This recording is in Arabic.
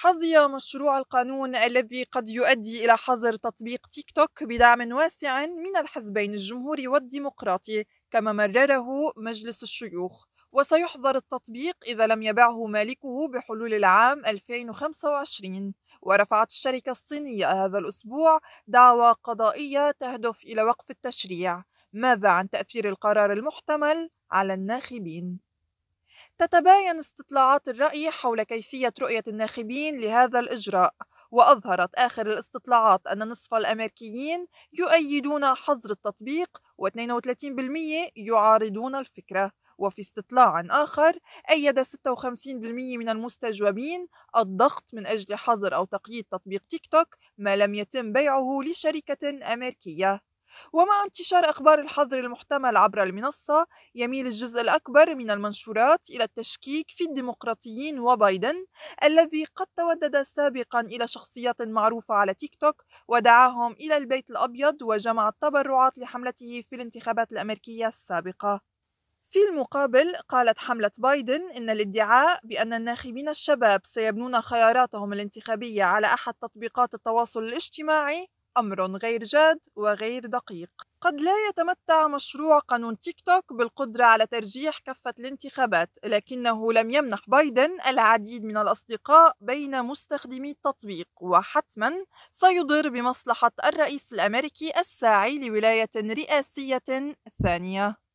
حظي مشروع القانون الذي قد يؤدي إلى حظر تطبيق تيك توك بدعم واسع من الحزبين الجمهوري والديمقراطي كما مرره مجلس الشيوخ وسيحظر التطبيق إذا لم يبعه مالكه بحلول العام 2025 ورفعت الشركة الصينية هذا الأسبوع دعوى قضائية تهدف إلى وقف التشريع ماذا عن تأثير القرار المحتمل على الناخبين؟ تتباين استطلاعات الرأي حول كيفية رؤية الناخبين لهذا الإجراء وأظهرت آخر الاستطلاعات أن نصف الأمريكيين يؤيدون حظر التطبيق و32% يعارضون الفكرة وفي استطلاع آخر أيد 56% من المستجوبين الضغط من أجل حظر أو تقييد تطبيق تيك توك ما لم يتم بيعه لشركة أمريكية ومع انتشار أخبار الحظر المحتمل عبر المنصة يميل الجزء الأكبر من المنشورات إلى التشكيك في الديمقراطيين وبايدن الذي قد تودد سابقا إلى شخصيات معروفة على تيك توك ودعاهم إلى البيت الأبيض وجمع التبرعات لحملته في الانتخابات الأمريكية السابقة في المقابل قالت حملة بايدن إن الادعاء بأن الناخبين الشباب سيبنون خياراتهم الانتخابية على أحد تطبيقات التواصل الاجتماعي أمر غير جاد وغير دقيق قد لا يتمتع مشروع قانون تيك توك بالقدرة على ترجيح كفة الانتخابات لكنه لم يمنح بايدن العديد من الأصدقاء بين مستخدمي التطبيق وحتما سيضر بمصلحة الرئيس الأمريكي الساعي لولاية رئاسية ثانية